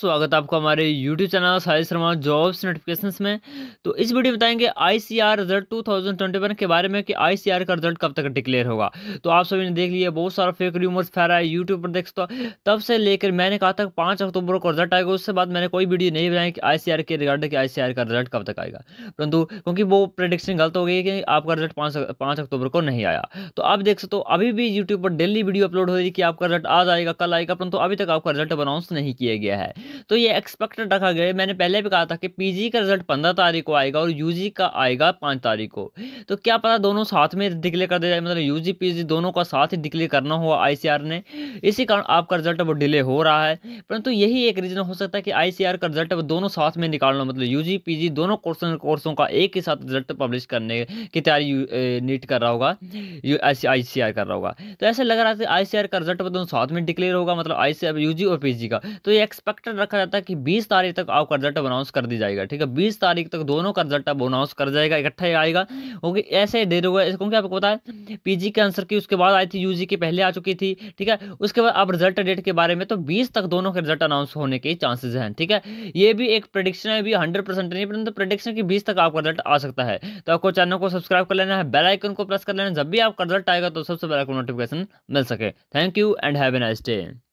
स्वागत है आपको हमारे YouTube channel Sahil Sharma jobs notifications में तो इस वीडियो में बताएंगे आर रिजल्ट 2021 के बारे में कि आई आर का रिजल्ट कब तक डिक्लेयर होगा तो आप सभी ने देख लिया बहुत सारा फेक रूमर्स फैला है यूट्यूब पर देख सकते तो तब से लेकर मैंने कहा था पाँच अक्टूबर को रिजल्ट आएगा उससे बाद मैंने कोई वीडियो नहीं बनाया कि आई के रिगार्ड कि आई का रिजल्ट कब तक आएगा परंतु क्योंकि वो प्रडिक्शन गलत हो गई कि आपका रिजल्ट पाँच अक्टूबर को नहीं आया तो आप देख सकते हो अभी भी यूट्यूब पर डेली वीडियो अपलोड हो रही कि आपका रिजल्ट आज आएगा कल आएगा परंतु अभी तक आपका रिजल्ट अनाउंस नहीं किया गया है तो ये एक्सपेक्टेड रखा गया मैंने पहले भी कहा था कि पीजी का रिजल्ट पंद्रह तारीख को आएगा और यूजी का आएगा पाँच तारीख को तो क्या पता दोनों साथ में डिक्लेयर कर दिया जाए मतलब यू जी दोनों का साथ ही डिक्लेयर करना हुआ आई ने इसी कारण आपका रिजल्ट वो डिले हो रहा है परंतु यही एक रीज़न हो सकता है कि आई का रिजल्ट वो दोनों साथ में निकालना मतलब यू जी दोनों कोर्सों कोर्सों का एक ही साथ रिजल्ट पब्लिश करने की तैयारी नीट कर रहा होगा आई सी कर रहा होगा तो ऐसा लग रहा था आई सी आर का रिजल्ट दोनों साथ में डिक्लेयर होगा मतलब आई सी आर और पी का तो ये एक्सपेक्टेड टारगेट रखा जाता है कि बीस तारीख तक आपका रिजल्ट अनाउंस कर दी जाएगा ठीक है बीस तारीख तक दोनों का रिजल्ट अब अनाउंस कर जाएगा इकट्ठा ही आएगा क्योंकि ऐसे देर होगा क्योंकि आपको पता है पीजी के आंसर की उसके बाद आई थी यूजी की पहले आ चुकी थी ठीक है उसके बाद अब रिजल्ट डेट के बारे में तो बीस तक दोनों के रिजल्ट अनाउंस होने के चांसेज हैं ठीक है ये भी एक प्रडिक्शन है भी हंड्रेड परसेंट नहीं परंतु प्रडिक्शन की बीस तक आपका रिजल्ट आ सकता है तो आपको चैनल को सब्सक्राइब कर लेना है बेल आइकन को प्रेस कर लेना जब भी आपका रिजल्ट आएगा तो सबसे पहले आपको नोटिफिकेशन मिल सके thank you and have a nice day